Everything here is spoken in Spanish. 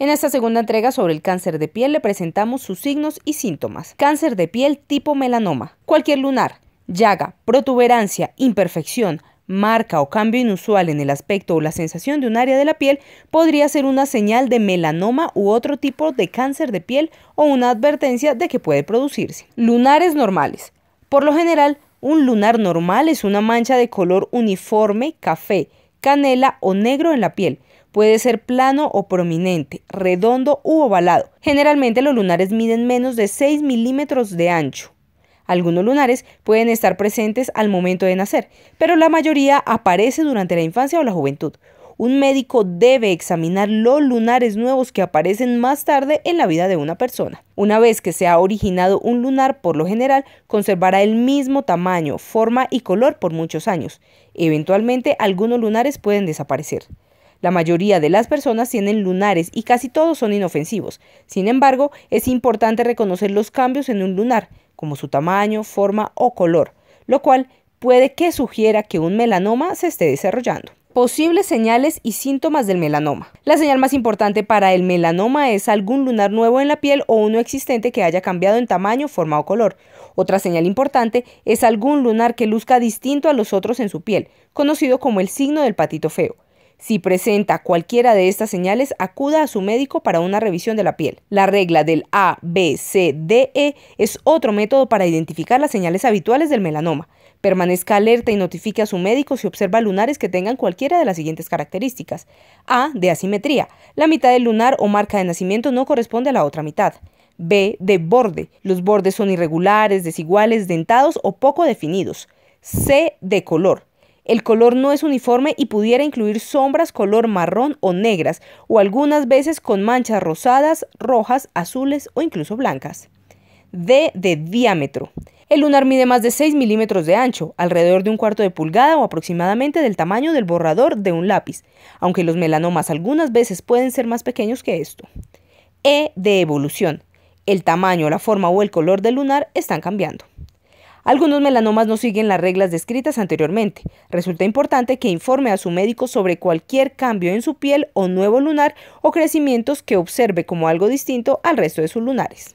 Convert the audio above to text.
En esta segunda entrega sobre el cáncer de piel le presentamos sus signos y síntomas. Cáncer de piel tipo melanoma. Cualquier lunar, llaga, protuberancia, imperfección, marca o cambio inusual en el aspecto o la sensación de un área de la piel podría ser una señal de melanoma u otro tipo de cáncer de piel o una advertencia de que puede producirse. Lunares normales. Por lo general, un lunar normal es una mancha de color uniforme, café, canela o negro en la piel, Puede ser plano o prominente, redondo u ovalado. Generalmente los lunares miden menos de 6 milímetros de ancho. Algunos lunares pueden estar presentes al momento de nacer, pero la mayoría aparece durante la infancia o la juventud. Un médico debe examinar los lunares nuevos que aparecen más tarde en la vida de una persona. Una vez que se ha originado un lunar, por lo general, conservará el mismo tamaño, forma y color por muchos años. Eventualmente, algunos lunares pueden desaparecer. La mayoría de las personas tienen lunares y casi todos son inofensivos. Sin embargo, es importante reconocer los cambios en un lunar, como su tamaño, forma o color, lo cual puede que sugiera que un melanoma se esté desarrollando. Posibles señales y síntomas del melanoma. La señal más importante para el melanoma es algún lunar nuevo en la piel o uno existente que haya cambiado en tamaño, forma o color. Otra señal importante es algún lunar que luzca distinto a los otros en su piel, conocido como el signo del patito feo. Si presenta cualquiera de estas señales, acuda a su médico para una revisión de la piel. La regla del A, B, C, D, E es otro método para identificar las señales habituales del melanoma. Permanezca alerta y notifique a su médico si observa lunares que tengan cualquiera de las siguientes características. A, de asimetría. La mitad del lunar o marca de nacimiento no corresponde a la otra mitad. B, de borde. Los bordes son irregulares, desiguales, dentados o poco definidos. C, de color. El color no es uniforme y pudiera incluir sombras color marrón o negras, o algunas veces con manchas rosadas, rojas, azules o incluso blancas. D de diámetro. El lunar mide más de 6 milímetros de ancho, alrededor de un cuarto de pulgada o aproximadamente del tamaño del borrador de un lápiz, aunque los melanomas algunas veces pueden ser más pequeños que esto. E de evolución. El tamaño, la forma o el color del lunar están cambiando. Algunos melanomas no siguen las reglas descritas anteriormente. Resulta importante que informe a su médico sobre cualquier cambio en su piel o nuevo lunar o crecimientos que observe como algo distinto al resto de sus lunares.